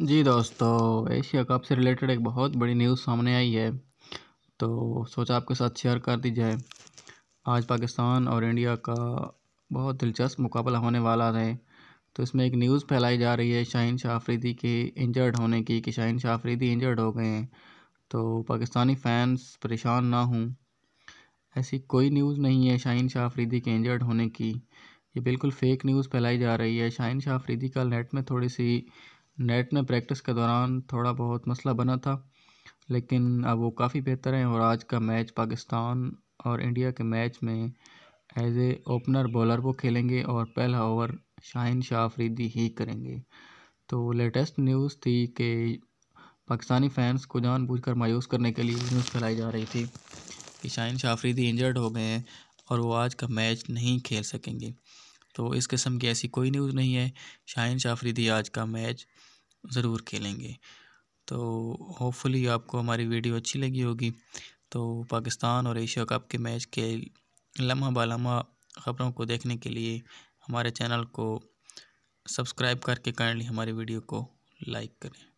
जी दोस्तों Asia cup से related एक बहुत बड़ी न्यूज़ सामने आई है तो सोचा आपके साथ शेयर कर दी जाए आज पाकिस्तान और इंडिया का बहुत दिलचस्प मुकाबला होने वाला है तो इसमें एक न्यूज़ फैलाई जा रही है शाहिन शाह आफरीदी के इंजर्ड होने की कि शाहिन शाह आफरीदी इंजर्ड हो गए हैं तो पाकिस्तानी फैंस परेशान ना हों ऐसी कोई न्यूज़ नहीं है शाहिन शाह आफरीदी के इंजर्ड होने की ये बिल्कुल फेक न्यूज़ फैलाई जा रही है शाहिन शाह आफरीदी का नेट में थोड़ी सी नेट में प्रैक्टिस के दौरान थोड़ा बहुत मसला बना था लेकिन अब वो काफ़ी बेहतर हैं और आज का मैच पाकिस्तान और इंडिया के मैच में एज ए ओपनर बॉलर वो खेलेंगे और पहला ओवर शाहिन शाह आफरीदी ही करेंगे तो लेटेस्ट न्यूज़ थी कि पाकिस्तानी फैंस को जानबूझकर मायूस करने के लिए न्यूज़ फैलाई जा रही थी कि शाहिन शाह आफरीदी इंजर्ड हो गए हैं और वो आज का मैच नहीं खेल सकेंगे तो इस किस्म की ऐसी कोई न्यूज़ नहीं है शाहिन शाफरीदी आज का मैच ज़रूर खेलेंगे तो होपफुली आपको हमारी वीडियो अच्छी लगी होगी तो पाकिस्तान और एशिया कप के मैच के लम्हा बालम्हा ख़बरों को देखने के लिए हमारे चैनल को सब्सक्राइब करके काइंडली हमारी वीडियो को लाइक करें